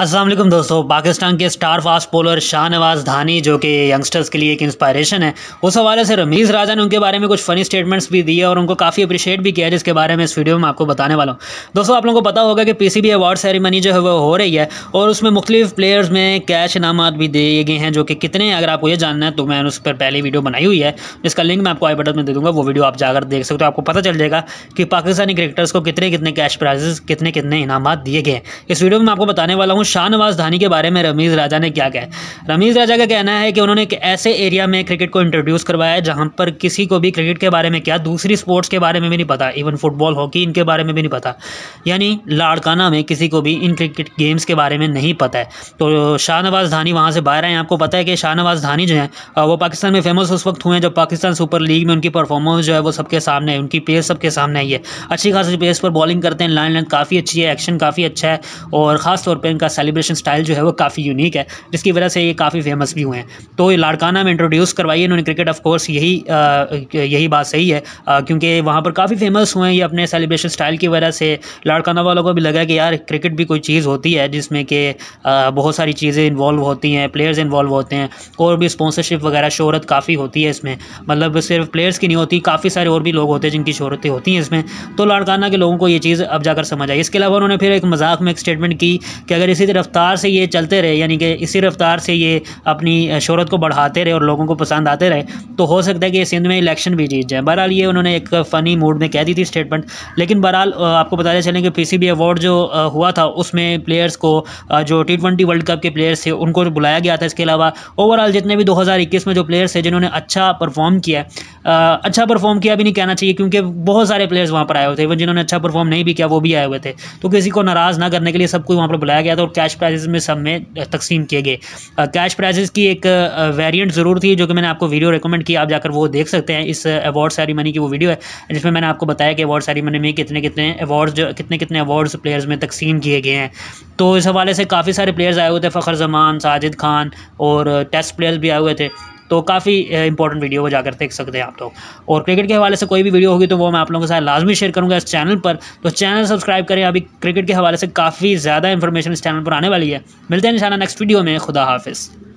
असलम दोस्तों पाकिस्तान के star fast bowler Shahnawaz Dhani जो कि यंगस्टर्स के लिए एक इंस्पायरेशन है उस हवाले से रमीज़ राजा ने उनके बारे में कुछ फ़नी स्टेटमेंट्स भी दिए और उनको काफ़ी अप्रिशिएट भी किया जिसके बारे में इस वीडियो में आपको बताने वाला हूँ दोस्तों आप लोगों को पता होगा कि पीसीबी अवार्ड सेरेमनी जो है वो हो रही है और उसमें मुख्तलिफ प्लेयर्स में कैश इनाम भी दिए गए हैं जो कि कितने अगर आपको ये जानना है तो मैंने उस पर पहली वीडियो बनाई हुई है जिसका लिंक मैं आपको आई बटन में दे दूँगा वो वीडियो आप जाकर देख सकते हो आपको पता चल जाएगा कि पाकिस्तानी क्रिकेटर्स को कितने कितने कैश प्राइजेस कितने कितने इनाम दिए गए हैं इस वीडियो में आपको बताने वाला हूँ शाहनवाज धानी के बारे में रमीज़ राजा ने क्या कहा रमीज़ राजा का कहना है कि उन्होंने एक ऐसे एरिया में क्रिकेट को इंट्रोड्यूस करवाया है जहाँ पर किसी को भी क्रिकेट के बारे में क्या दूसरी स्पोर्ट्स के बारे में भी नहीं पता इवन फुटबॉल हॉकी इनके बारे में भी नहीं पता यानी लाड़काना में किसी को भी इन क्रिकेट गेम्स के बारे में नहीं पता है तो शाहनवाज धानी वहाँ से बाहर आए आपको पता है कि शाहनवाज धानी जो है वो पाकिस्तान में फेमस उस वक्त हुए हैं जब पाकिस्तान सुपर लीग में उनकी परफॉर्मेंस जो है वो सबके सामने है उनकी पेस सबके सामने आई है अच्छी खासी पेस पर बॉलिंग करते हैं लाइन लाइन काफ़ी अच्छी है एक्शन काफ़ी अच्छा है और ख़ास तौर पर इनका सेलिब्रेशन स्टाइल जो है वो काफ़ी यूनिक है जिसकी वजह से ये काफ़ी फेमस भी हुए हैं तो लाड़काना में इंट्रोड्यूस करवाई इन्होंने क्रिकेट ऑफ कोर्स यही आ, यही बात सही है क्योंकि वहाँ पर काफ़ी फेमस हुए हैं ये अपने सेलिब्रेशन स्टाइल की वजह से लाड़काना वालों को भी लगा कि यार क्रिकेट भी कोई चीज़ होती है जिसमें कि बहुत सारी चीज़ें इन्वॉल्व होती हैं प्लेयर्स इन्वॉल्व होते हैं और भी स्पॉन्सरशिप वगैरह शहरत काफ़ी होती है इसमें मतलब सिर्फ प्लेयर्स की नहीं होती काफ़ी सारे और भी लोग होते हैं जिनकी शहरतें होती हैं इसमें तो लाड़काना के लोगों को ये चीज़ अब जाकर समझ आई इसके अलावा उन्होंने फिर एक मजाक में एक स्टेटमेंट की कि अगर इसी इस रफ़्तार से ये चलते रहे यानी कि इसी रफ़्तार से ये अपनी शहरत को बढ़ाते रहे और लोगों को पसंद आते रहे तो हो सकता है कि सिंध में इलेक्शन भी जीत जाए बहरहाल ये उन्होंने एक फ़नी मूड में कह दी थी स्टेटमेंट लेकिन बहरहाल आपको बताया चलें कि पी अवार्ड जो हुआ था उसमें प्लेयर्स को जो टी वर्ल्ड कप के प्लेयर्स थे उनको बुलाया गया था इसके अलावा ओवरऑल जितने भी दो में जो प्लेयर्स थे जिन्होंने अच्छा परफॉर्म किया अच्छा परफॉर्म किया भी नहीं कहना चाहिए क्योंकि बहुत सारे प्लेयर्स वहाँ पर आए हुए थे इवन जिन्होंने अच्छा परफॉर्म नहीं भी किया वो भी आए हुए थे तो किसी को नाराज़ ना करने के लिए सबको वहाँ पर बुलाया गया था और कैश प्राइजेज में सब में तकसीम किए गए कैश प्राइजेज की एक वेरिएंट ज़रूर थी जो कि मैंने आपको वीडियो रिकमेंड की आप जाकर वो देख सकते हैं इस अवार्ड सेरेमनी की वो वीडियो है जिसमें मैंने आपको बताया कि अवार्ड सेरेमनी में कितने कितने अवार्ड जो कितने कितने अवार्ड्स प्लेयर्स में तकसीम किए गए हैं तो इस हवाले से काफ़ी सारे प्लेयर्स आए हुए थे फ़खर जमान साजिद खान और टेस्ट प्लेयर्स भी आए हुए थे तो काफ़ी इंपॉर्टेंट वीडियो को जाकर देख सकते हैं आप लोग और क्रिकेट के हवाले से कोई भी वीडियो होगी तो वो मैं आप लोगों के साथ लाजमी शेयर करूँगा इस चैनल पर तो चैनल सब्सक्राइब करें अभी क्रिकेट के हवाले से काफ़ी ज़्यादा इंफॉर्मेशन इस चैनल पर आने वाली है मिलते हैं इंशाल्लाह नेक्स्ट वीडियो में खुदा हाफिज़